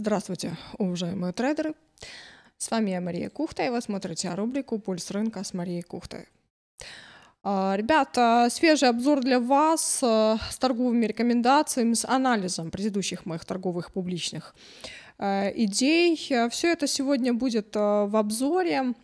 Здравствуйте, уважаемые трейдеры! С вами я, Мария Кухта, и вы смотрите рубрику «Пульс рынка» с Марией Кухтой. А, ребята, свежий обзор для вас э, с торговыми рекомендациями, с анализом предыдущих моих торговых публичных э, идей. Все это сегодня будет э, в обзоре.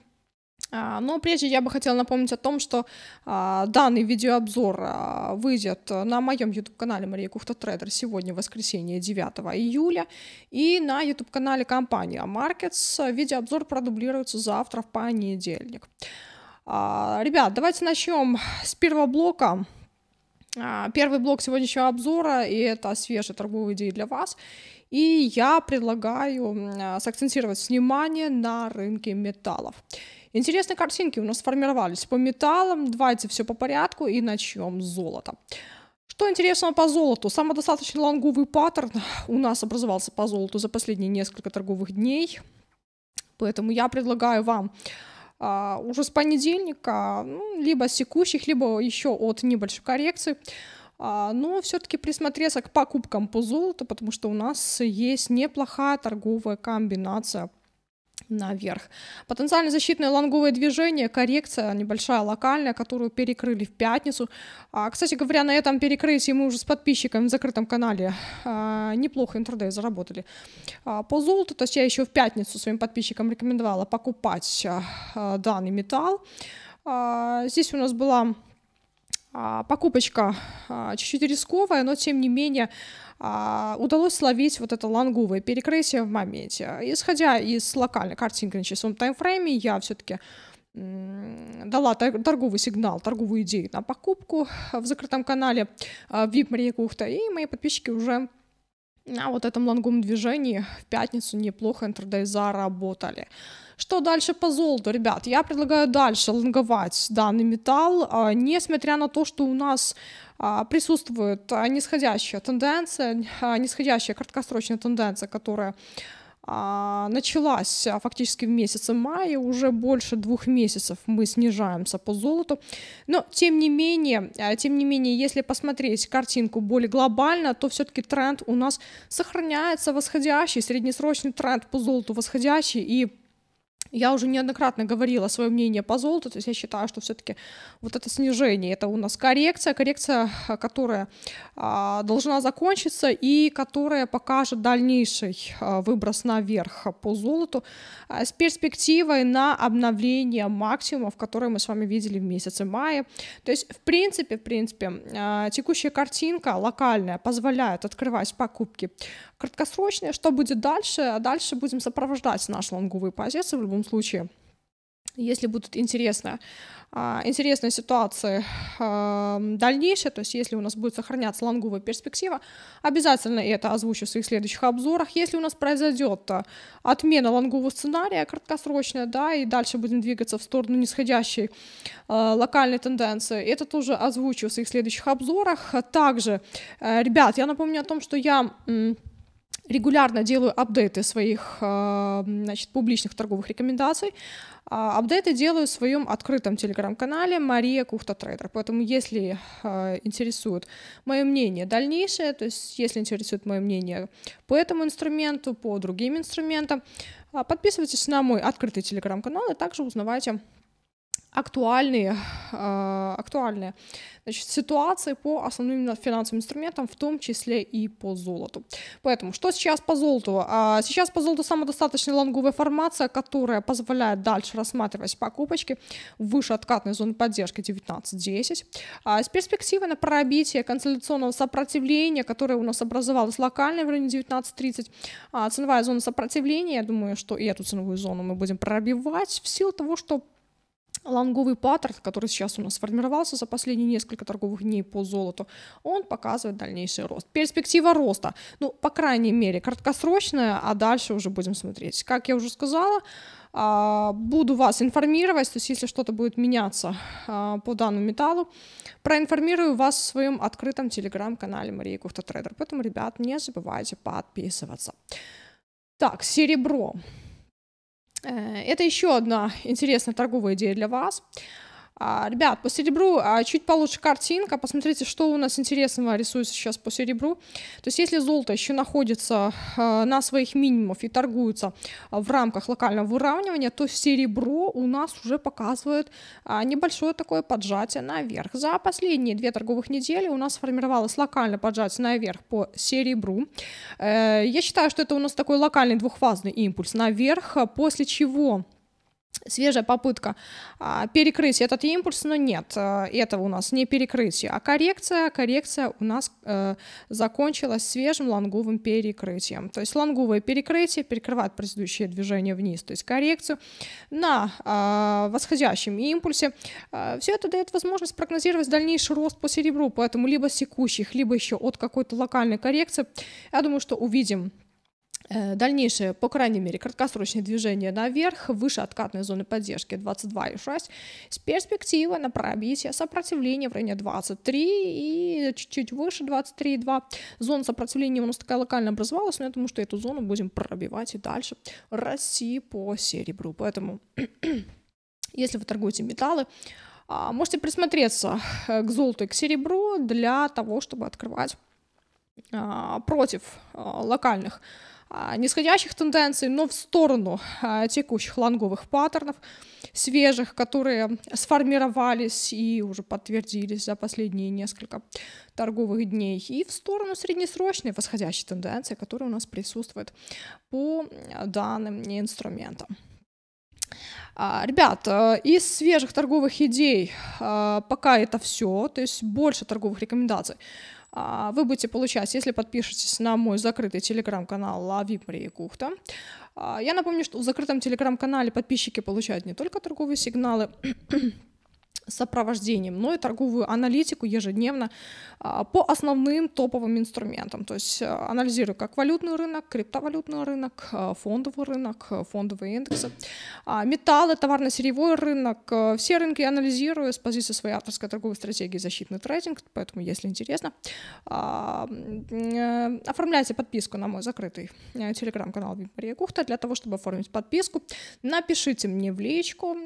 А, но прежде я бы хотела напомнить о том, что а, данный видеообзор а, выйдет на моем YouTube-канале Мария Кухта Трейдер сегодня, воскресенье, 9 июля, и на YouTube-канале компании Markets. Видеообзор продублируется завтра в понедельник. Ребят, давайте начнем с первого блока. Первый блок сегодняшнего обзора, и это свежие торговые идеи для вас. И я предлагаю сакцентировать внимание на рынке металлов. Интересные картинки у нас сформировались по металлам. Давайте все по порядку и начнем с золота. Что интересного по золоту? Самодостаточный лонговый паттерн у нас образовался по золоту за последние несколько торговых дней. Поэтому я предлагаю вам а, уже с понедельника, ну, либо с текущих, либо еще от небольшой коррекции, а, но все-таки присмотреться к покупкам по золоту, потому что у нас есть неплохая торговая комбинация – наверх. Потенциально защитное лонговое движение, коррекция небольшая, локальная, которую перекрыли в пятницу. А, кстати говоря, на этом перекрытии мы уже с подписчиками в закрытом канале а, неплохо интродей заработали. А, по золоту, то есть я еще в пятницу своим подписчикам рекомендовала покупать а, а данный металл. А, здесь у нас была а, покупочка а, чуть-чуть рисковая, но тем не менее а, удалось словить вот это лонговое перекрытие в моменте. Исходя из локальной картинки на часовом таймфрейме, я все-таки дала торговый сигнал, торговую идею на покупку в закрытом канале а, VIP Мария Кухта, и мои подписчики уже на вот этом лонговом движении в пятницу неплохо интрадей заработали. Что дальше по золоту, ребят? Я предлагаю дальше лонговать данный металл, а, несмотря на то, что у нас а, присутствует а, нисходящая тенденция, нисходящая краткосрочная тенденция, которая началась фактически в месяце мая, уже больше двух месяцев мы снижаемся по золоту, но тем не менее, тем не менее, если посмотреть картинку более глобально, то все-таки тренд у нас сохраняется восходящий, среднесрочный тренд по золоту восходящий, и я уже неоднократно говорила свое мнение по золоту, то есть я считаю, что все-таки вот это снижение, это у нас коррекция, коррекция, э, которая а, должна закончиться и которая покажет дальнейший а, выброс наверх по золоту а, с перспективой на обновление максимумов, которые мы с вами видели в месяце мая. То есть, в принципе, в принципе, а, текущая картинка локальная позволяет открывать покупки краткосрочные. Что будет дальше? А дальше будем сопровождать наши лонговые позиции в любом случае. Если будут интересны, а, интересные ситуации а, дальнейшие, то есть если у нас будет сохраняться лонговая перспектива, обязательно это озвучу в своих следующих обзорах. Если у нас произойдет а, отмена лонгового сценария краткосрочная, да, и дальше будем двигаться в сторону нисходящей локальной тенденции, это тоже озвучу в своих следующих обзорах. Также, э, ребят, я напомню о том, что я регулярно делаю апдейты своих э, значит, публичных торговых рекомендаций. А, апдейты делаю в своем открытом телеграм-канале Мария Кухта Трейдер. Поэтому, если э, интересует мое мнение дальнейшее, то есть если интересует мое мнение по этому инструменту, по другим инструментам, а, подписывайтесь на мой открытый телеграм-канал и также узнавайте актуальные, а, актуальные значит, ситуации по основным финансовым инструментам, в том числе и по золоту. Поэтому, что сейчас по золоту? А, сейчас по золоту самодостаточная лонговая формация, которая позволяет дальше рассматривать покупочки выше откатной зоны поддержки 19.10. А, с перспективой на пробитие консолидационного сопротивления, которое у нас образовалось локально в районе 19.30, ценовая зона сопротивления, я думаю, что и эту ценовую зону мы будем пробивать в силу того, что лонговый паттерн, который сейчас у нас сформировался за последние несколько торговых дней по золоту, он показывает дальнейший рост. Перспектива роста, ну, по крайней мере, краткосрочная, а дальше уже будем смотреть. Как я уже сказала, а, буду вас информировать, то есть если что-то будет меняться а, по данному металлу, проинформирую вас в своем открытом телеграм-канале Мария Кухта Трейдер. Поэтому, ребят, не забывайте подписываться. Так, серебро. Э, это еще одна интересная торговая идея для вас. А, ребят, по серебру а, чуть получше картинка. Посмотрите, что у нас интересного рисуется сейчас по серебру. То есть, если золото еще находится а, на своих минимумах и торгуется в рамках локального выравнивания, то серебро у нас уже показывает небольшое такое поджатие наверх. За последние две торговых недели у нас сформировалось локальное поджатие наверх по серебру. Э, я считаю, что это у нас такой локальный двухфазный импульс наверх, после чего свежая попытка а, перекрыть этот импульс, но нет, а, этого у нас не перекрытие, а коррекция, коррекция у нас э, закончилась свежим лонговым перекрытием, то есть лонговое перекрытие перекрывает предыдущее движение вниз, то есть коррекцию на а, восходящем импульсе, все это дает возможность прогнозировать дальнейший рост по серебру, поэтому либо секущих, либо еще от какой-то локальной коррекции, я думаю, что увидим Э, дальнейшее, по крайней мере, краткосрочное движение наверх, выше откатной зоны поддержки 22,6, с перспективой на пробитие сопротивления в районе 23 и чуть-чуть выше 23,2. Зона сопротивления у нас такая локально образовалась, но я думаю, что эту зону будем пробивать и дальше России по серебру. Поэтому, если вы торгуете металлы, а, можете присмотреться э, к золоту и к серебру для того, чтобы открывать а, против а, локальных а, нисходящих тенденций, но в сторону а, текущих лонговых паттернов, свежих, которые сформировались и уже подтвердились за последние несколько торговых дней, и в сторону среднесрочной восходящей тенденции, которая у нас присутствует по данным инструментам. А, ребят, э, из свежих торговых идей пока это все, то есть больше торговых рекомендаций а, вы будете получать, если подпишетесь на мой закрытый телеграм-канал Лави Мария Кухта». А, я напомню, что в закрытом телеграм-канале подписчики получают не только торговые сигналы, сопровождением, но и торговую аналитику ежедневно а, по основным топовым инструментам. То есть э, анализирую как валютный рынок, криптовалютный рынок, э, фондовый рынок, э, фондовые индексы, а, металлы, товарно-сырьевой рынок. Все рынки анализирую с позиции своей авторской торговой стратегии защитный трейдинг, поэтому, если интересно, а, оформляйте подписку на мой закрытый телеграм-канал Мария Кухта для того, чтобы оформить подписку. Напишите мне в личку.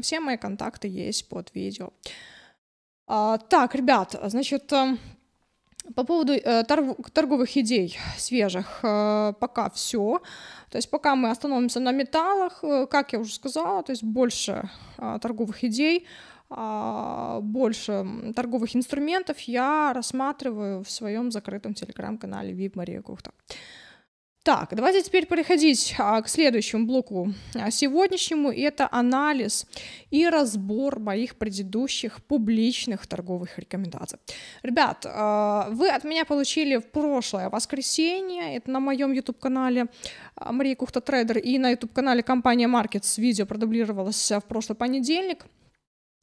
Все мои контакты есть под видео. А, так, ребят, значит, э, по поводу э, торговых идей свежих, э, пока все. То есть пока мы остановимся на металлах, как я уже сказала, то есть больше торговых идей, а, больше торговых инструментов я рассматриваю в своем закрытом телеграм-канале VIP Мария Кухта. Так, давайте теперь переходить а, к следующему блоку а, сегодняшнему. Это анализ и разбор моих предыдущих публичных торговых рекомендаций. Ребят, а, вы от меня получили в прошлое воскресенье, это на моем YouTube-канале Мария Кухта Трейдер и на YouTube-канале компания Markets видео продублировалось в прошлый понедельник –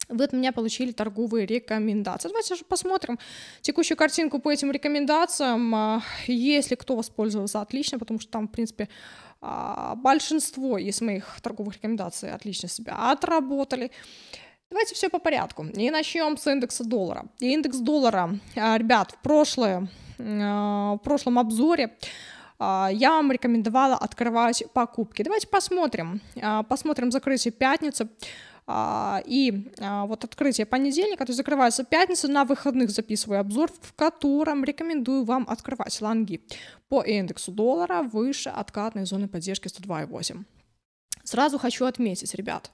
вы от меня получили торговые рекомендации. Давайте же посмотрим текущую картинку по этим рекомендациям. А, если кто воспользовался, отлично, потому что там, в принципе, а, большинство из моих торговых рекомендаций отлично себя отработали. Давайте все по порядку. И начнем с индекса доллара. И индекс доллара, а, ребят, в, прошлое, в прошлом обзоре я вам рекомендовала открывать покупки. Давайте посмотрим. Посмотрим закрытие пятницы. А, и а, вот открытие понедельника, то есть закрывается пятница, на выходных записываю обзор, в котором рекомендую вам открывать лонги по индексу доллара выше откатной зоны поддержки 102,8. Сразу хочу отметить, ребят,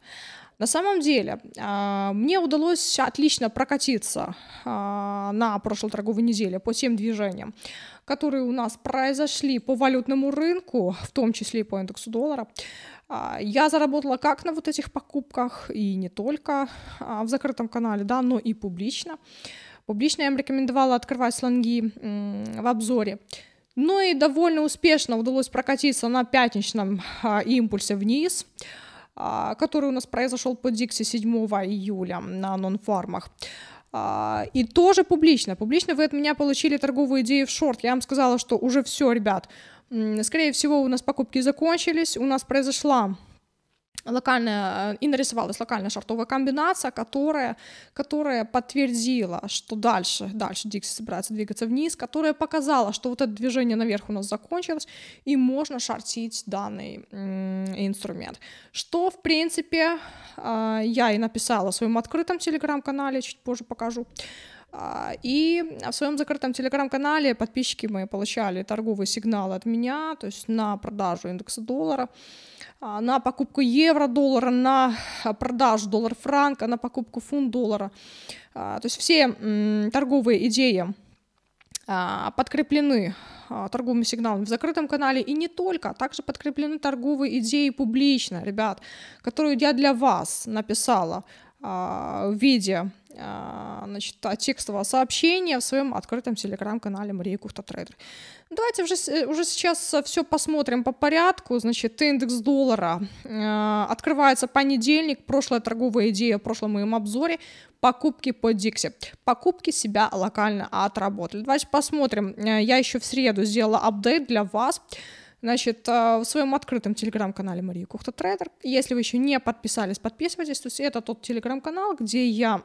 на самом деле, а, мне удалось отлично прокатиться на прошлой торговой неделе по тем движениям, которые у нас произошли по валютному рынку, в том числе и по индексу доллара. А, я заработала как на вот этих покупках, и не только а, в закрытом канале, да, но и публично. Публично я им рекомендовала открывать сланги в обзоре. Ну и довольно успешно удалось прокатиться на пятничном а, импульсе вниз, который у нас произошел по Дикси 7 июля на нонфармах. фармах а, и тоже публично. Публично вы от меня получили торговую идею в шорт. Я вам сказала, что уже все, ребят, скорее всего, у нас покупки закончились, у нас произошла локальная, э, и нарисовалась локальная шартовая комбинация, которая, которая подтвердила, что дальше, дальше Дикси собирается двигаться вниз, которая показала, что вот это движение наверх у нас закончилось, и можно шортить данный инструмент. Что, в принципе, э, я и написала в своем открытом телеграм-канале, чуть позже покажу. А, и в своем закрытом телеграм-канале подписчики мои получали торговые сигналы от меня, то есть на продажу индекса доллара, а, на покупку евро-доллара, на а, продажу доллар-франка, на покупку фунт-доллара. То есть все торговые идеи подкреплены торговыми сигналами в закрытом канале и не только, а также подкреплены торговые идеи публично, ребят, которые я для вас написала а, в виде а, значит, а, текстового сообщения в своем открытом телеграм-канале Мария Кухта Трейдер. Давайте уже, э, уже сейчас все посмотрим по порядку. Значит, индекс доллара э, открывается понедельник, прошлая торговая идея в прошлом моем обзоре, покупки по Дикси, Покупки себя локально отработали. Давайте посмотрим. Э, я еще в среду сделала апдейт для вас. Значит, э, в своем открытом телеграм-канале Мария Кухта Трейдер, если вы еще не подписались, подписывайтесь. То есть это тот телеграм-канал, где я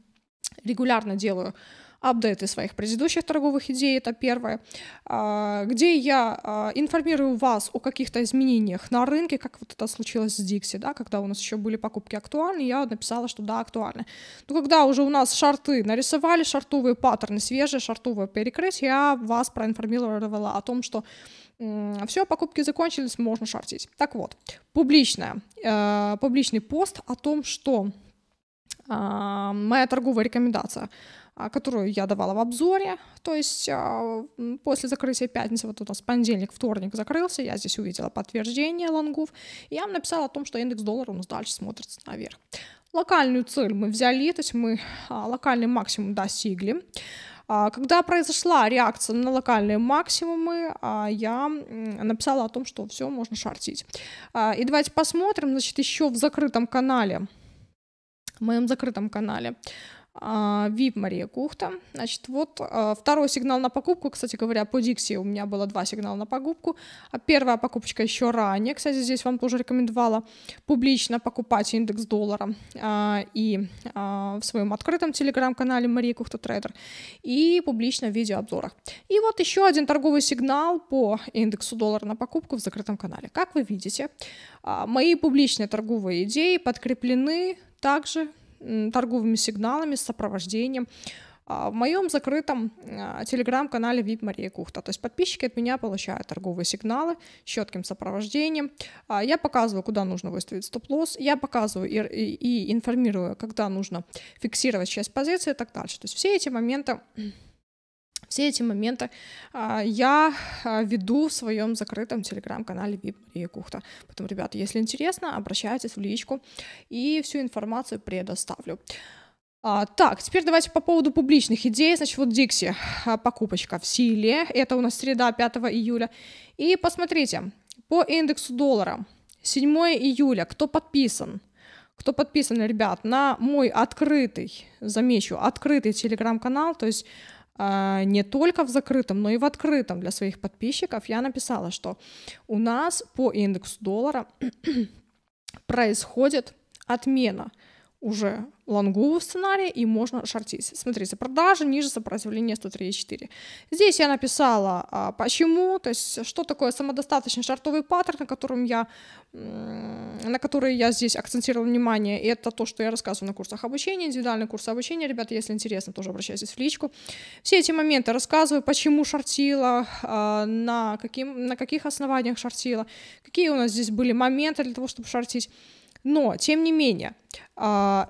регулярно делаю апдейты своих предыдущих торговых идей, это первое, а, где я а, информирую вас о каких-то изменениях на рынке, как вот это случилось с Дикси, да, когда у нас еще были покупки актуальны, я написала, что да, актуальны. Но когда уже у нас шарты нарисовали, шартовые паттерны свежие, шартовые перекрытия, я вас проинформировала о том, что все, покупки закончились, можно шортить. Так вот, публичная, э, публичный пост о том, что э, моя торговая рекомендация, а, которую я давала в обзоре, то есть э, после закрытия пятницы, вот у нас понедельник, вторник закрылся, я здесь увидела подтверждение лонгов, и я вам написала о том, что индекс доллара у нас дальше смотрится наверх. Локальную цель мы взяли, то есть мы локальный максимум достигли. А, когда произошла реакция на локальные максимумы, а, я написала о том, что все можно шортить. А, и давайте посмотрим, значит, еще в закрытом канале, в моем закрытом канале, а, VIP Мария Кухта. Значит, вот а, второй сигнал на покупку, кстати говоря, по Дикси у меня было два сигнала на покупку. А первая покупочка еще ранее, кстати, здесь вам тоже рекомендовала публично покупать индекс доллара и в своем открытом телеграм-канале Мария Кухта Трейдер и публично в видеообзорах. И вот еще один торговый сигнал по индексу доллара на покупку в закрытом канале. Как вы видите, мои публичные торговые идеи подкреплены также торговыми сигналами, с сопровождением а, в моем закрытом а, телеграм-канале VIP Мария Кухта. То есть подписчики от меня получают торговые сигналы с четким сопровождением. А, я показываю, куда нужно выставить стоп-лосс. Я показываю и, и, и информирую, когда нужно фиксировать часть позиции и так дальше. То есть все эти моменты все эти моменты а, я а, веду в своем закрытом телеграм-канале VIP Мария Кухта. Поэтому, ребята, если интересно, обращайтесь в личку и всю информацию предоставлю. А, так, теперь давайте по поводу публичных идей. Значит, вот Дикси, а, покупочка в силе. Это у нас среда, 5 июля. И посмотрите, по индексу доллара 7 июля, кто подписан, кто подписан, ребят, на мой открытый, замечу, открытый телеграм-канал, то есть а, не только в закрытом, но и в открытом для своих подписчиков я написала, что у нас по индексу доллара происходит отмена уже лонгу сценарий, и можно шортить. Смотрите, продажи ниже сопротивления 103.4. Здесь я написала а, почему, то есть что такое самодостаточный шортовый паттерн, на котором я, на который я здесь акцентировала внимание, и это то, что я рассказываю на курсах обучения, индивидуальный курс обучения, ребята, если интересно, тоже обращайтесь в личку. Все эти моменты рассказываю, почему шортила, а, на, каким, на каких основаниях шортила, какие у нас здесь были моменты для того, чтобы шортить. Но, тем не менее, а,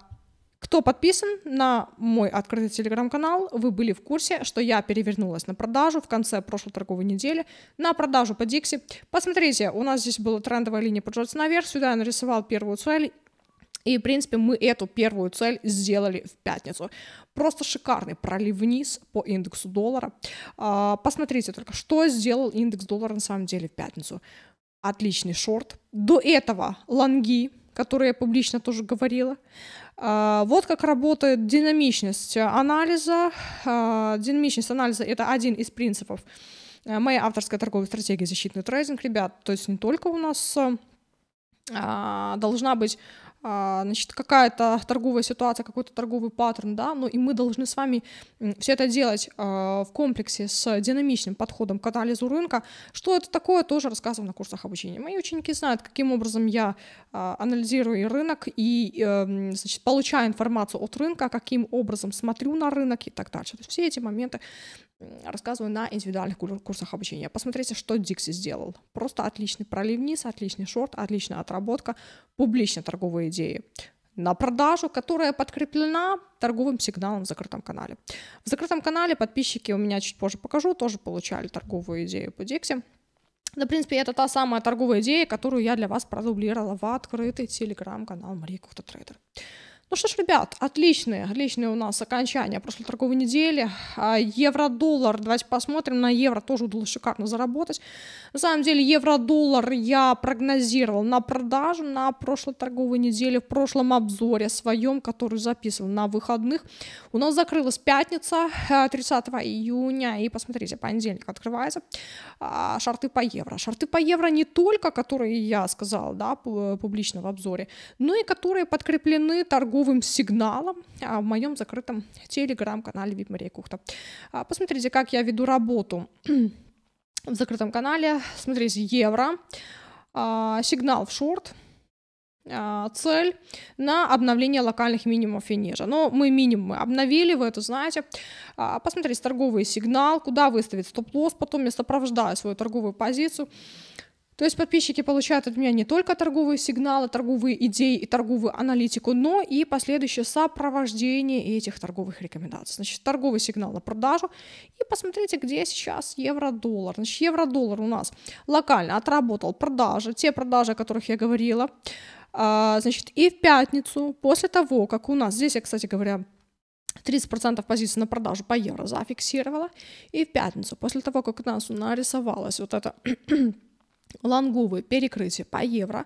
кто подписан на мой открытый телеграм-канал, вы были в курсе, что я перевернулась на продажу в конце прошлой торговой недели, на продажу по Дикси. Посмотрите, у нас здесь была трендовая линия поджаться наверх, сюда я нарисовал первую цель, и, в принципе, мы эту первую цель сделали в пятницу. Просто шикарный пролив вниз по индексу доллара. А, посмотрите только, что сделал индекс доллара на самом деле в пятницу. Отличный шорт. До этого лонги которую я публично тоже говорила. А, вот как работает динамичность анализа. А, динамичность анализа — это один из принципов э, моей авторской торговой стратегии «Защитный трейдинг». Ребят, то есть не только у нас э, а, должна быть а, значит, какая-то торговая ситуация, какой-то торговый паттерн, да, ну и мы должны с вами все это делать а, в комплексе с динамичным подходом к анализу рынка. Что это такое, тоже рассказываю на курсах обучения. Мои ученики знают, каким образом я а, анализирую рынок и, э, значит, получаю информацию от рынка, каким образом смотрю на рынок и так дальше. То есть все эти моменты рассказываю на индивидуальных курсах обучения. Посмотрите, что Дикси сделал. Просто отличный пролив вниз, отличный шорт, отличная отработка, публично торговые идеи на продажу, которая подкреплена торговым сигналом в закрытом канале. В закрытом канале подписчики, у меня чуть позже покажу, тоже получали торговую идею по Дикси. Да, в принципе, это та самая торговая идея, которую я для вас продублировала в открытый телеграм-канал Мария Кухта Трейдер. Ну что ж, ребят, отличные, отличные у нас окончания прошлой торговой недели. А, евро-доллар, давайте посмотрим, на евро тоже удалось шикарно заработать. На самом деле, евро-доллар я прогнозировал на продажу на прошлой торговой неделе, в прошлом обзоре своем, который записывал на выходных. У нас закрылась пятница 30 э, июня, и посмотрите, понедельник открывается. А, шарты по евро. Шарты по евро не только, которые я сказал, да, публично в обзоре, но и которые подкреплены торговлей Торговым сигналом а, в моем закрытом телеграм-канале VIP Мария Кухта. А, посмотрите, как я веду работу в закрытом канале. Смотрите, евро, а, сигнал в шорт, цель на обновление локальных минимумов и ниже. Но мы минимумы обновили, вы это знаете. Посмотрите торговый сигнал, куда выставить стоп-лосс, потом я сопровождаю свою торговую позицию то есть подписчики получают от меня не только торговые сигналы, торговые идеи и торговую аналитику, но и последующее сопровождение этих торговых рекомендаций. Значит, торговый сигнал на продажу. И посмотрите, где сейчас евро-доллар. Значит, евро-доллар у нас локально отработал продажи, те продажи, о которых я говорила. А, значит, и в пятницу, после того, как у нас, здесь я, кстати говоря, 30% позиций на продажу по евро зафиксировала. И в пятницу, после того, как у нас нарисовалась вот эта лонговые перекрытия по евро,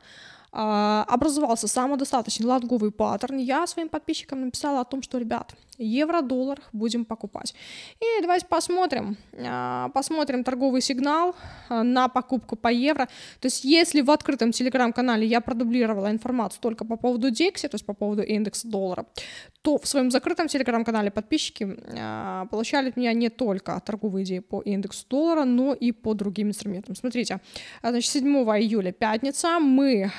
а, образовался самодостаточный лонговый паттерн, я своим подписчикам написала о том, что, ребят, евро-доллар будем покупать. И давайте посмотрим, а, посмотрим торговый сигнал а, на покупку по евро. То есть если в открытом телеграм-канале я продублировала информацию только по поводу DXY, то есть по поводу индекса доллара, то в своем закрытом телеграм-канале подписчики а, получали от меня не только торговые идеи по индексу доллара, но и по другим инструментам. Смотрите, значит, 7 июля, пятница, мы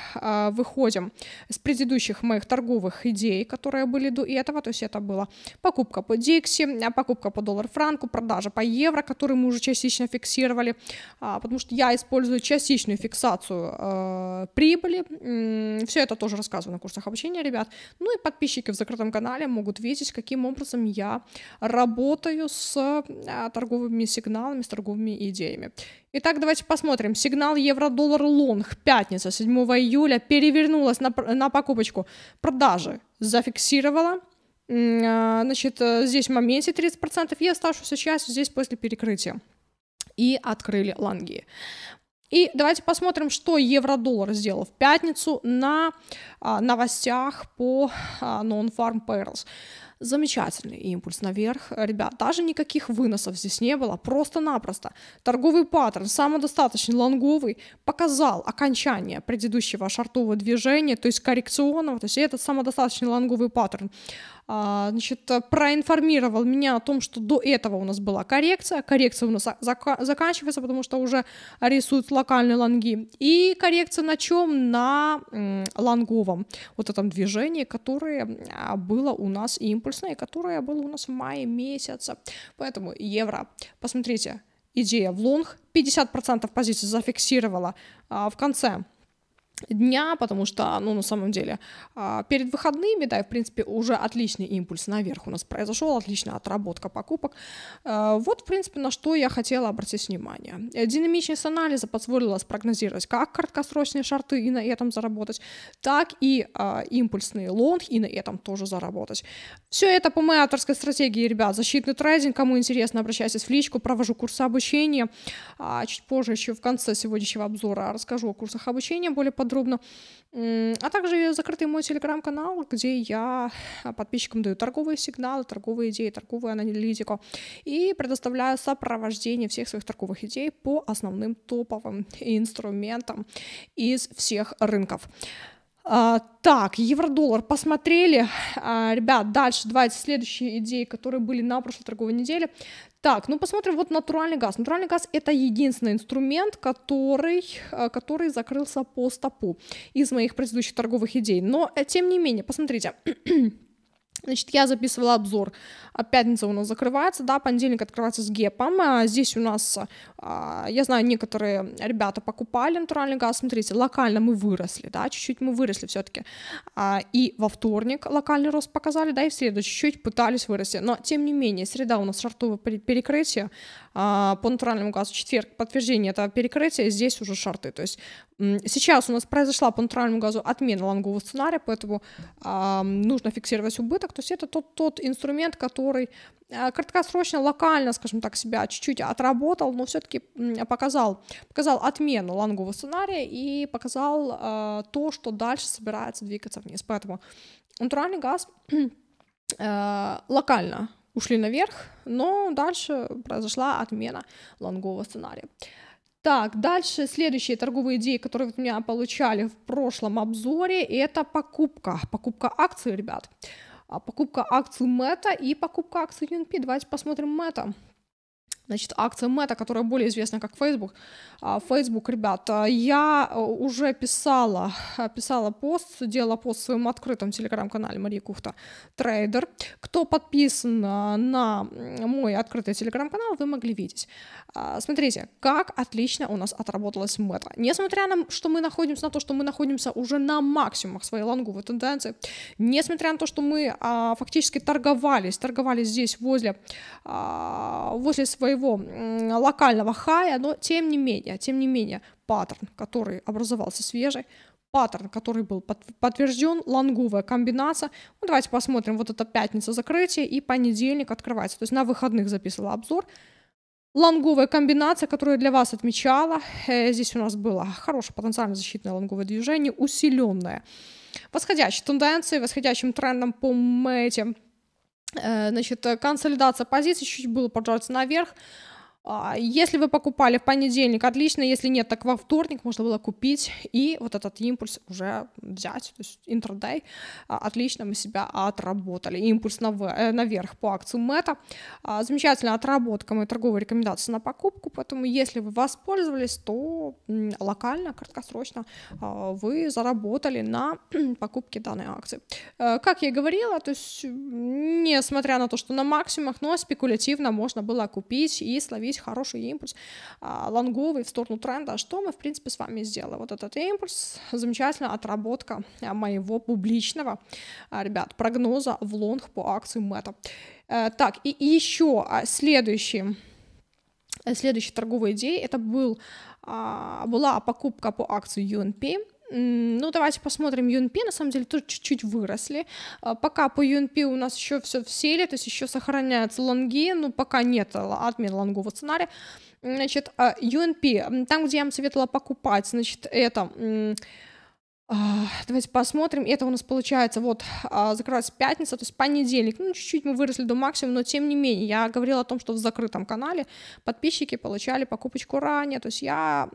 выходим с предыдущих моих торговых идей, которые были до этого, то есть это было покупка по Dixie, а, покупка по доллар-франку, продажа по евро, который мы уже частично фиксировали, а, потому что я использую частичную фиксацию а, прибыли. Все это тоже рассказываю на курсах обучения, ребят. Ну и подписчики в закрытом канале могут видеть, каким образом я работаю с торговыми сигналами, с торговыми идеями. Итак, давайте посмотрим. Сигнал евро-доллар лонг пятница, 7 июля, перевернулась на, на покупочку. Продажи зафиксировала. А, значит, э, здесь в моменте 30% и оставшуюся часть здесь после перекрытия. И открыли лонги. И давайте посмотрим, что евро-доллар сделал в пятницу на а, новостях по а, non-farm payrolls. Замечательный импульс наверх, ребят, даже никаких выносов здесь не было, просто-напросто. Торговый паттерн, самодостаточный, лонговый, показал окончание предыдущего шартового движения, то есть коррекционного, то есть этот самодостаточный лонговый паттерн а, значит, э, проинформировал меня о том, что до этого у нас была коррекция, коррекция у нас зака- заканчивается, потому что уже рисуют локальные лонги, и коррекция на чем? На лонговом вот этом движении, которое а, было у нас импульсное, которое было у нас в мае месяце, поэтому евро, посмотрите, идея в лонг, 50% позиций зафиксировала а, в конце дня, потому что, ну, на самом деле, а, перед выходными, да, и, в принципе, уже отличный импульс наверх у нас произошел, отличная отработка покупок. А, вот, в принципе, на что я хотела обратить внимание. Динамичность анализа позволила спрогнозировать как краткосрочные шарты и на этом заработать, так и а, импульсные лонг и на этом тоже заработать. Все это по моей авторской стратегии, ребят, защитный трейдинг, кому интересно, обращайтесь в личку, провожу курсы обучения, чуть позже еще в конце сегодняшнего обзора расскажу о курсах обучения более подробно, подробно. А также закрытый мой телеграм-канал, где я а, подписчикам даю торговые сигналы, торговые идеи, торговую аналитику и предоставляю сопровождение всех своих торговых идей по основным топовым инструментам из всех рынков. А, так, евро-доллар посмотрели. А, ребят, дальше давайте следующие идеи, которые были на прошлой торговой неделе. Так, ну посмотрим вот натуральный газ. Натуральный газ это единственный инструмент, который, э, который закрылся по стопу из моих предыдущих торговых идей. Но э, тем не менее, посмотрите. Значит, я записывала обзор. А, пятница у нас закрывается, да, понедельник открывается с ГЕПом. А, здесь у нас, а, я знаю, некоторые ребята покупали натуральный газ. Смотрите, локально мы выросли, да, чуть-чуть мы выросли все-таки. И во вторник локальный рост показали, да, и в среду чуть-чуть пытались вырасти. Но, тем не менее, среда у нас шартовое перекрытие. По натуральному газу четверг подтверждение этого перекрытия, здесь уже шарты. То есть Сейчас у нас произошла по натуральному газу отмена лонгового сценария, поэтому э, нужно фиксировать убыток. То есть это тот, тот инструмент, который э, краткосрочно, локально, скажем так, себя чуть-чуть отработал, но все-таки показал, показал отмену лонгового сценария и показал э, то, что дальше собирается двигаться вниз. Поэтому натуральный газ э, локально ушли наверх, но дальше произошла отмена лонгового сценария. Так, дальше следующие торговые идеи, которые у меня получали в прошлом обзоре, это покупка. Покупка акций, ребят. А, покупка акций Мета и покупка акций UNP. Давайте посмотрим Мета значит, акция Мета, которая более известна как Facebook. А, Facebook, ребят, а, я а, уже писала, писала пост, делала пост в своем открытом телеграм-канале Мария Кухта Трейдер. Кто подписан на мой открытый телеграм-канал, вы могли видеть. Смотрите, как отлично у нас отработалась Мета. Несмотря на то, что мы находимся на то, что мы находимся уже на максимумах своей лонговой тенденции, несмотря на то, что мы фактически торговались, торговались здесь возле, возле своей своего локального хая, но тем не менее, тем не менее, паттерн, который образовался свежий, паттерн, который был подтвержден, лонговая комбинация. Ну, давайте посмотрим, вот это пятница закрытие и понедельник открывается. То есть на выходных записывала обзор. Лонговая комбинация, которую я для вас отмечала. Э, здесь у нас было хорошее потенциально защитное лонговое движение, усиленное. Восходящие тенденции, восходящим трендом по мэте Э, значит, э, консолидация позиций чуть было поджаться наверх. А, если вы покупали в понедельник, отлично, если нет, так во вторник можно было купить и вот этот импульс уже взять, то есть интрадей, а, отлично мы себя отработали, импульс э, наверх по акции Мета, а, замечательная отработка моей торговой рекомендации на покупку, поэтому если вы воспользовались, то локально, краткосрочно вы заработали на покупке данной акции. Э, как я и говорила, то есть несмотря на то, что на максимах, но спекулятивно можно было купить и словить получить хороший импульс, а, лонговый в сторону тренда, а что мы, в принципе, с вами сделали. Вот этот импульс, замечательная отработка а, моего публичного, ребят, прогноза в лонг по акции Мета. Э, так, и еще следующий Следующей торговой идеей это был, была покупка по акции UNP ну, давайте посмотрим UNP. На самом деле, тоже чуть-чуть выросли. А, пока по UNP у нас еще все в селе, то есть еще сохраняются лонги, но пока нет отмен лонгового сценария. Значит, UNP, а, там, где я вам советовала покупать, значит, это а, давайте посмотрим. Это у нас получается, вот, а, закрылась пятница, то есть понедельник. Ну, чуть-чуть мы выросли до максимума, но тем не менее, я говорила о том, что в закрытом канале подписчики получали покупочку ранее. То есть я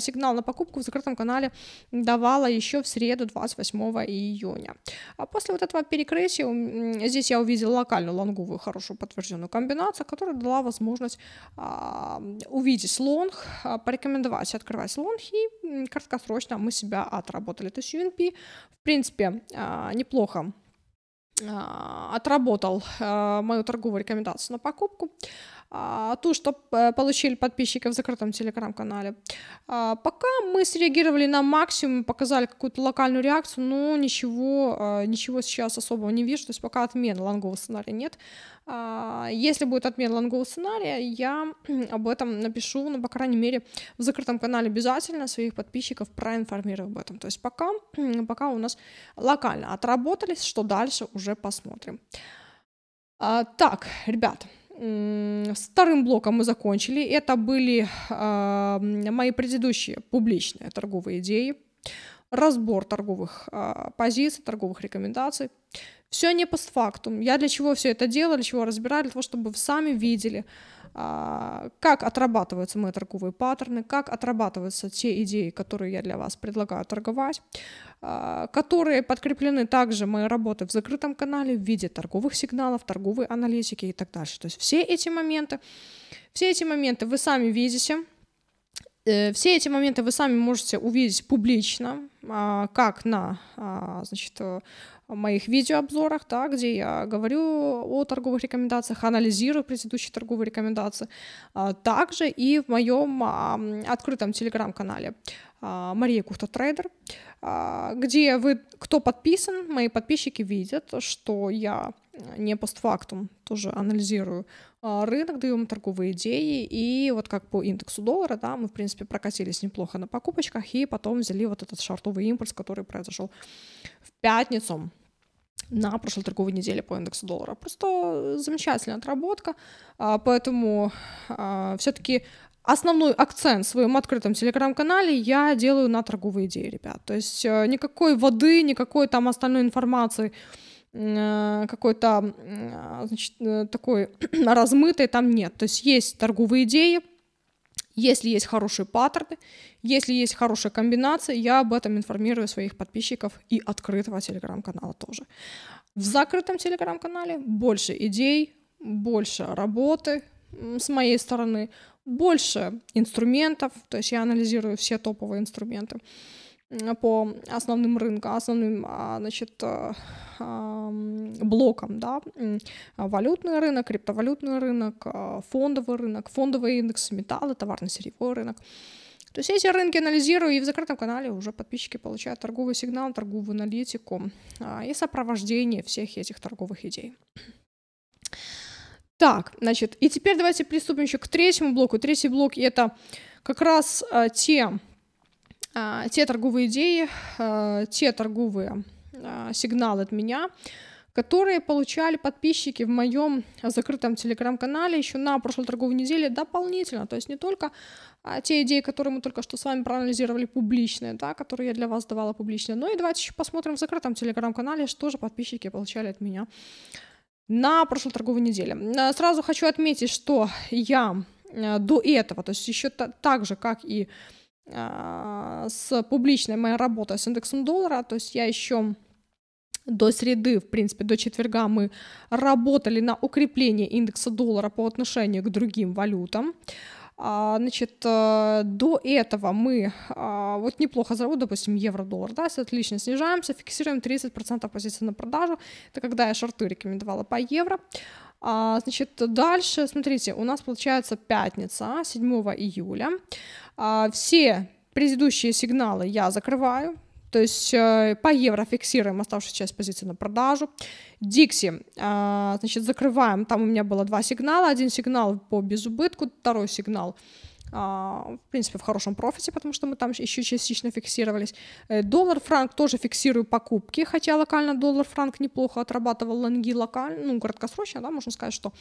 сигнал на покупку в закрытом канале давала еще в среду 28 июня. А после вот этого перекрытия здесь я увидела локальную лонговую хорошую подтвержденную комбинацию, которая дала возможность а, увидеть лонг, порекомендовать открывать лонг, и краткосрочно мы себя отработали работали. То есть UNP, в принципе, а, неплохо а, отработал а, мою торговую рекомендацию на покупку а, ту, что э, получили подписчики в закрытом телеграм-канале. А, пока мы среагировали на максимум, показали какую-то локальную реакцию, но ничего, э, ничего сейчас особого не вижу, то есть пока отмены лонгового сценария нет. А, если будет отмен лонгового сценария, я об этом напишу, ну, по крайней мере, в закрытом канале обязательно своих подписчиков проинформирую об этом. То есть пока, пока у нас локально отработались, что дальше уже посмотрим. А, так, ребят, Старым блоком мы закончили. Это были э, мои предыдущие публичные торговые идеи, разбор торговых э, позиций, торговых рекомендаций. Все не постфактум. Я для чего все это делал, для чего разбирали, для того, чтобы вы сами видели, а, как отрабатываются мои торговые паттерны, как отрабатываются те идеи, которые я для вас предлагаю торговать, а, которые подкреплены также моей работой в закрытом канале в виде торговых сигналов, торговой аналитики и так дальше. То есть все эти моменты, все эти моменты вы сами видите, э, все эти моменты вы сами можете увидеть публично а, как на а, значит, э, моих видеообзорах, да, где я говорю о торговых рекомендациях, анализирую предыдущие торговые рекомендации, а, также и в моем открытом телеграм-канале Мария Кухта Трейдер, где вы, кто подписан, мои подписчики видят, что я не постфактум, тоже анализирую а, рынок, даем торговые идеи, и вот как по индексу доллара, да, мы, в принципе, прокатились неплохо на покупочках, и потом взяли вот этот шортовый импульс, который произошел в пятницу на прошлой торговой неделе по индексу доллара. Просто замечательная отработка, а, поэтому а, все-таки основной акцент в своем открытом телеграм-канале я делаю на торговые идеи, ребят. То есть э, никакой воды, никакой там остальной информации Э, какой-то э, значит, э, такой размытой там нет. То есть есть торговые идеи, если есть хорошие паттерны, если есть хорошая комбинация, я об этом информирую своих подписчиков и открытого телеграм-канала тоже. В закрытом телеграм-канале больше идей, больше работы с моей стороны, больше инструментов, то есть я анализирую все топовые инструменты по основным рынкам, основным, а, значит, э, блокам, да, валютный рынок, криптовалютный рынок, э, фондовый рынок, фондовый индекс металла, товарно-сырьевой рынок. То есть эти рынки анализирую, и в закрытом канале уже подписчики получают торговый сигнал, торговую аналитику а, и сопровождение всех этих торговых идей. Так, значит, и теперь давайте приступим еще к третьему блоку. Третий блок — это как раз э, те а, те торговые идеи, а, те торговые а, сигналы от меня, которые получали подписчики в моем закрытом телеграм-канале еще на прошлой торговой неделе дополнительно. То есть не только те идеи, которые мы только что с вами проанализировали публичные, да, которые я для вас давала публично, но ну и давайте еще посмотрим в закрытом телеграм-канале, что же подписчики получали от меня на прошлой торговой неделе. Сразу хочу отметить, что я до этого, то есть еще так же, как и а, с публичной моей работой с индексом доллара, то есть я еще до среды, в принципе, до четверга мы работали на укрепление индекса доллара по отношению к другим валютам. А, значит, э, до этого мы а, вот неплохо заработали, допустим, евро-доллар, да, отлично снижаемся, фиксируем 30% позиции на продажу, это когда я шорты рекомендовала по евро. Значит, дальше, смотрите, у нас получается пятница, 7 июля. А, все предыдущие сигналы я закрываю, то есть э, по евро фиксируем оставшуюся часть позиции на продажу. Дикси, а, значит, закрываем. Там у меня было два сигнала. Один сигнал по безубытку, второй сигнал а, в принципе, в хорошем профите, потому что мы там еще частично фиксировались. Э, доллар-франк тоже фиксирую покупки, хотя локально доллар-франк неплохо отрабатывал лонги локально, ну, краткосрочно, да, можно сказать, что,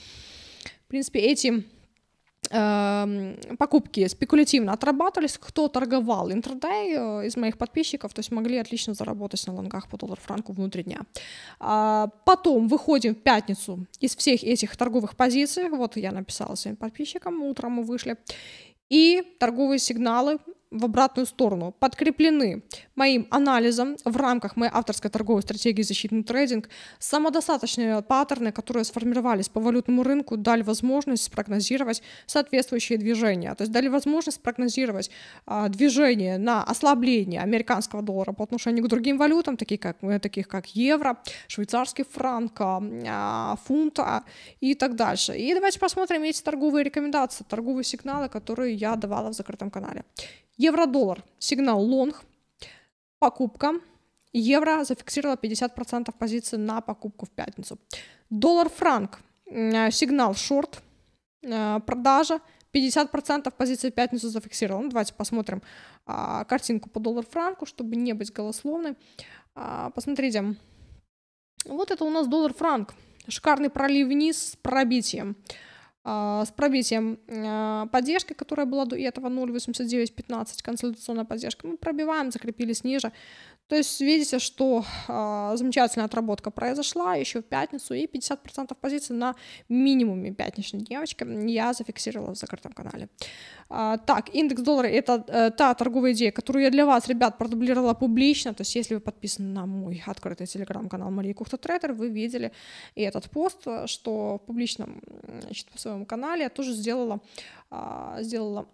в принципе, эти Эм, покупки спекулятивно отрабатывались, кто торговал интрадей э, из моих подписчиков, то есть могли отлично заработать на лонгах по доллар франку внутри дня. А, потом выходим в пятницу из всех этих торговых позиций, вот я написала своим подписчикам, утром мы вышли, и торговые сигналы в обратную сторону, подкреплены моим анализом в рамках моей авторской торговой стратегии «Защитный трейдинг». Самодостаточные паттерны, которые сформировались по валютному рынку, дали возможность спрогнозировать соответствующие движения. То есть дали возможность спрогнозировать а, движение на ослабление американского доллара по отношению к другим валютам, таких как, э, таких как евро, швейцарский франк, а, а фунта и так дальше. И давайте посмотрим эти торговые рекомендации, торговые сигналы, которые я давала в закрытом канале. Евро-доллар, сигнал лонг, покупка. Евро зафиксировала 50% позиции на покупку в пятницу. Доллар-франк, э, сигнал шорт, э, продажа. 50% позиции в пятницу зафиксировал. Ну, давайте посмотрим а, картинку по доллар-франку, чтобы не быть голословной. А, посмотрите. Вот это у нас доллар-франк. Шикарный пролив вниз с пробитием. А, с пробитием а, поддержки, которая была до этого 0,8915, консолидационная поддержка, мы пробиваем, закрепились ниже, то есть видите, что э, замечательная отработка произошла еще в пятницу, и 50% позиций на минимуме пятничной девочки я зафиксировала в закрытом канале. Э, так, индекс доллара — это э, та торговая идея, которую я для вас, ребят, продублировала публично, то есть если вы подписаны на мой открытый телеграм-канал Мария Кухта Трейдер, вы видели и этот пост, что в публичном, значит, по своем канале я тоже сделала, э, сделала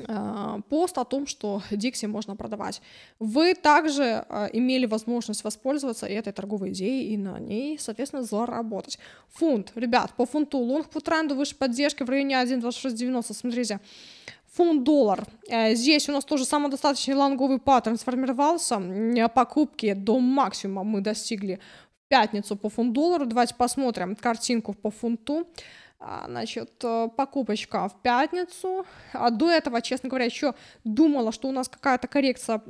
Э, пост о том, что дикси можно продавать. Вы также э, имели возможность воспользоваться этой торговой идеей и на ней, соответственно, заработать. Фунт, ребят, по фунту лонг по тренду выше поддержки в районе 1.2690, смотрите. Фунт-доллар. Э, здесь у нас тоже самодостаточный лонговый паттерн сформировался. Покупки до максимума мы достигли в пятницу по фунт-доллару. Давайте посмотрим картинку по фунту значит, а, э, покупочка в пятницу. А до этого, честно говоря, еще думала, что у нас какая-то коррекция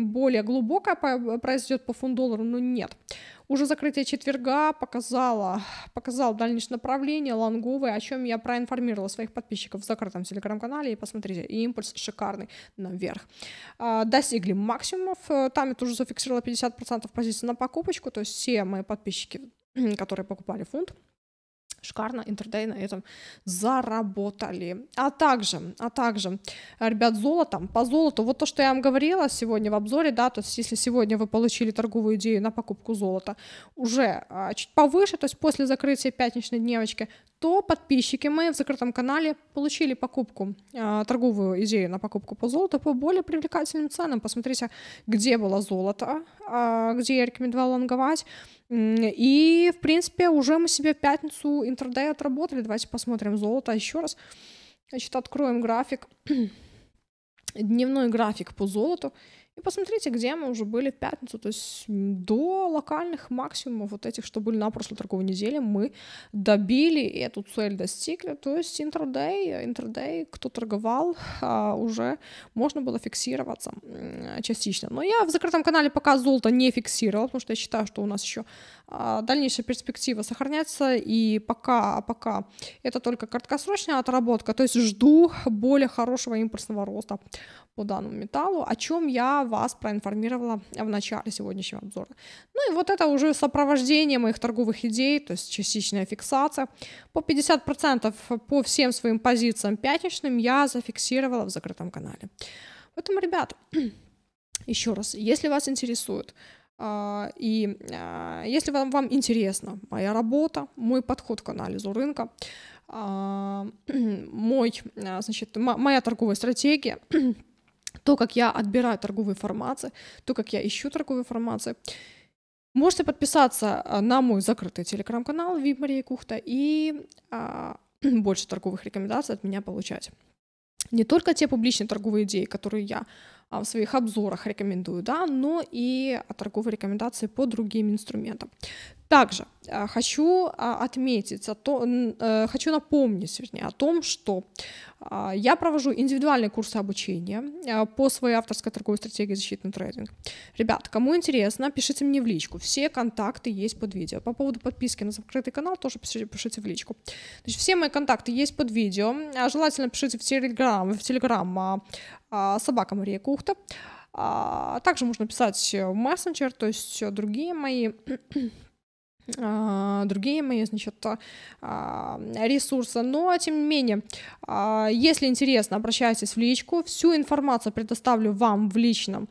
более глубокая произойдет по фунт-доллару, но нет. Уже закрытие четверга показало, показало дальнейшее направление лонговое, о чем я проинформировала своих подписчиков в закрытом телеграм-канале. И посмотрите, и импульс шикарный наверх. А, достигли максимумов. Э, там я тоже зафиксировала 50% позиции на покупочку. То есть все мои подписчики, которые покупали фунт, шикарно интердей на этом заработали. А также, а также, ребят, золотом, по золоту, вот то, что я вам говорила сегодня в обзоре, да, то есть если сегодня вы получили торговую идею на покупку золота уже а, чуть повыше, то есть после закрытия пятничной дневочки, то подписчики мои в закрытом канале получили покупку, а, торговую идею на покупку по золоту по более привлекательным ценам. Посмотрите, где было золото, а, где я рекомендовала лонговать, и, в принципе, уже мы себе пятницу интродей отработали. Давайте посмотрим золото еще раз. Значит, откроем график. Дневной график по золоту. И посмотрите, где мы уже были в пятницу, то есть до локальных максимумов вот этих, что были на прошлой торговой неделе, мы добили эту цель, достигли, то есть интрадей, интрадей, кто торговал, а, уже можно было фиксироваться частично. Но я в закрытом канале пока золото не фиксировала, потому что я считаю, что у нас еще а, дальнейшая перспектива сохраняться, и пока, а пока это только краткосрочная отработка, то есть жду более хорошего импульсного роста по данному металлу, о чем я вас проинформировала в начале сегодняшнего обзора. Ну и вот это уже сопровождение моих торговых идей, то есть частичная фиксация. По 50% по всем своим позициям пятничным я зафиксировала в закрытом канале. Поэтому, ребят, еще раз, если вас интересует а, и а, если вам, вам интересна моя работа, мой подход к анализу рынка, а, мой, значит, моя торговая стратегия, то, как я отбираю торговые формации, то, как я ищу торговые формации, можете подписаться на мой закрытый телеграм-канал «Вип Мария Кухта» и больше торговых рекомендаций от меня получать. Не только те публичные торговые идеи, которые я а, в своих обзорах рекомендую, да, но и о торговой рекомендации по другим инструментам. Также э, хочу а, отметить, э, хочу напомнить, вернее, о том, что а, я провожу индивидуальные курсы обучения э, по своей авторской торговой стратегии защитный трейдинг. Ребят, кому интересно, пишите мне в личку. Все контакты есть под видео. По поводу подписки на закрытый канал тоже пишите, пишите в личку. Значит, все мои контакты есть под видео. Желательно пишите в Телеграм, в Телеграм а, собака Мария Кухта. Также можно писать в мессенджер, то есть другие мои а, другие мои, значит, а, ресурсы. Но, тем не менее, а, если интересно, обращайтесь в личку. Всю информацию предоставлю вам в личном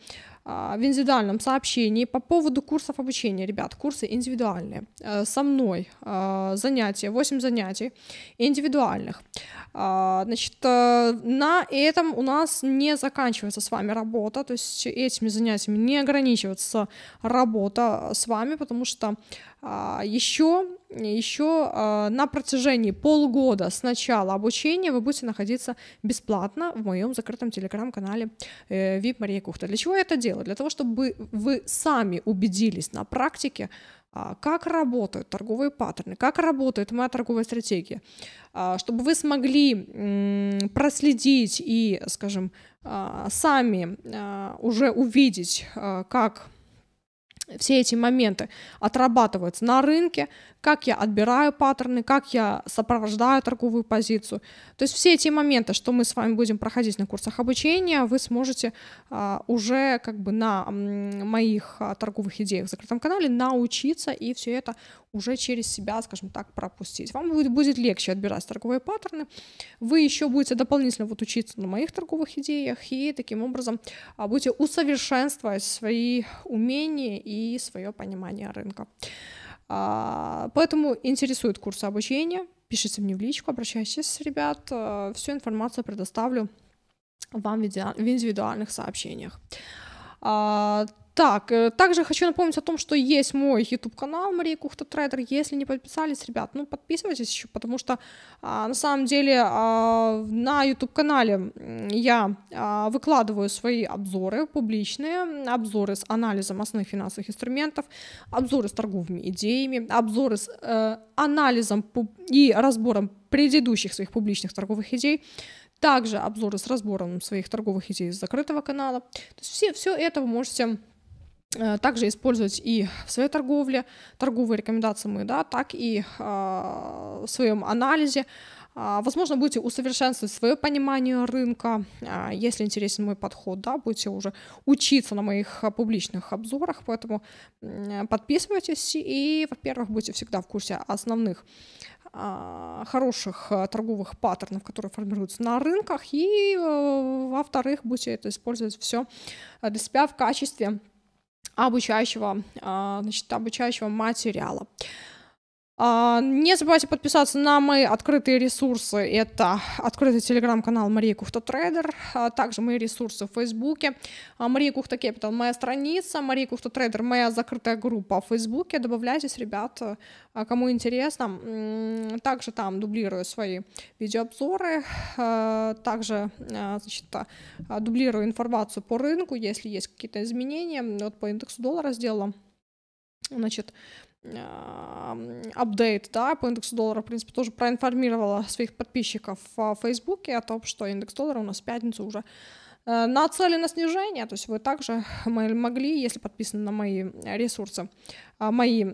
в индивидуальном сообщении по поводу курсов обучения. Ребят, курсы индивидуальные. Э, со мной занятия, 8 занятий индивидуальных. Значит, э, на этом у нас не заканчивается с вами работа, то есть этими занятиями не ограничивается работа с вами, потому что еще, а, еще а, на протяжении полгода с начала обучения вы будете находиться бесплатно в моем закрытом телеграм-канале э, VIP Мария Кухта. Для чего я это делаю? Для того, чтобы вы сами убедились на практике, а, как работают торговые паттерны, как работает моя торговая стратегия, чтобы вы смогли проследить и, скажем, сами уже увидеть, как все эти моменты отрабатываются на рынке, как я отбираю паттерны, как я сопровождаю торговую позицию. То есть все эти моменты, что мы с вами будем проходить на курсах обучения, вы сможете а, уже как бы на моих а, торговых идеях в закрытом канале научиться и все это уже через себя, скажем так, пропустить. Вам будет, будет легче отбирать торговые паттерны. Вы еще будете дополнительно вот учиться на моих торговых идеях и таким образом а, будете усовершенствовать свои умения и свое понимание рынка. А, поэтому интересует курс обучения, пишите мне в личку, обращайтесь, ребят, а, всю информацию предоставлю вам в индивидуальных сообщениях. А, так, э, также хочу напомнить о том, что есть мой YouTube-канал Мария Кухта Трейдер. Если не подписались, ребят, ну подписывайтесь еще, потому что а, на самом деле а, на YouTube-канале я а, выкладываю свои обзоры публичные, обзоры с анализом основных финансовых инструментов, обзоры с торговыми идеями, обзоры с э, анализом и разбором предыдущих своих публичных торговых идей, также обзоры с разбором своих торговых идей с закрытого канала. То есть все, все это вы можете Э, также использовать и в своей торговле, торговые рекомендации мы, да, так и а, в своем анализе. А, возможно, будете усовершенствовать свое понимание рынка, а, если интересен мой подход, да, будете уже учиться на моих публичных обзорах, поэтому подписывайтесь и, во-первых, будете всегда в курсе основных хороших торговых паттернов, которые формируются на рынках, и, э, во-вторых, будете это использовать все для себя в качестве обучающего, а, значит, обучающего материала. А, не забывайте подписаться на мои открытые ресурсы. Это открытый телеграм-канал Мария Кухта Трейдер, а также мои ресурсы в Фейсбуке. А, Мария Кухта Кепитал моя страница, Мария Кухта Трейдер моя закрытая группа в Фейсбуке. Добавляйтесь, ребят, кому интересно. Также там дублирую свои видеообзоры, также значит, дублирую информацию по рынку, если есть какие-то изменения. Вот по индексу доллара сделала значит, а, апдейт да, по индексу доллара, в принципе, тоже проинформировала своих подписчиков в а, Фейсбуке о том, что индекс доллара у нас в пятницу уже э, нацелен на снижение, то есть вы также могли, если подписаны на мои ресурсы, а, мои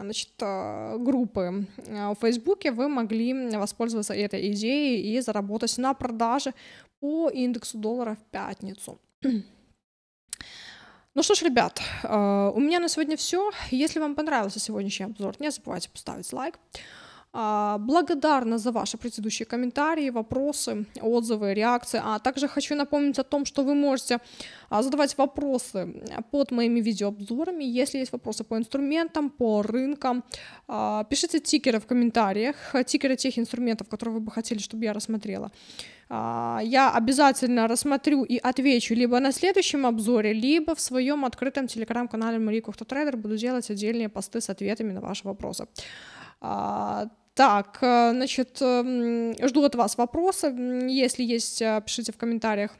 значит, э, группы э, в Фейсбуке, вы могли воспользоваться этой идеей и заработать на продаже по индексу доллара в пятницу. Ну что ж, ребят, э, у меня на сегодня все. Если вам понравился сегодняшний обзор, не забывайте поставить лайк. А, благодарна за ваши предыдущие комментарии, вопросы, отзывы, реакции. А также хочу напомнить о том, что вы можете а, задавать вопросы под моими видеообзорами. Если есть вопросы по инструментам, по рынкам, а, пишите тикеры в комментариях, тикеры тех инструментов, которые вы бы хотели, чтобы я рассмотрела. Я обязательно рассмотрю и отвечу либо на следующем обзоре, либо в своем открытом телеграм-канале Мария Кухта буду делать отдельные посты с ответами на ваши вопросы. Так, э, значит, эм, жду от вас вопросов. Если есть, э, пишите в комментариях.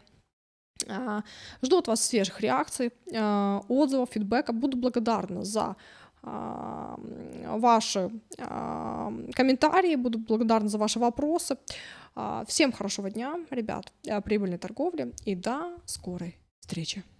А, жду от вас свежих реакций, э, отзывов, фидбэка. Буду благодарна за а, ваши а, комментарии, буду благодарна за ваши вопросы. Всем хорошего дня, ребят, прибыльной торговли и до скорой встречи.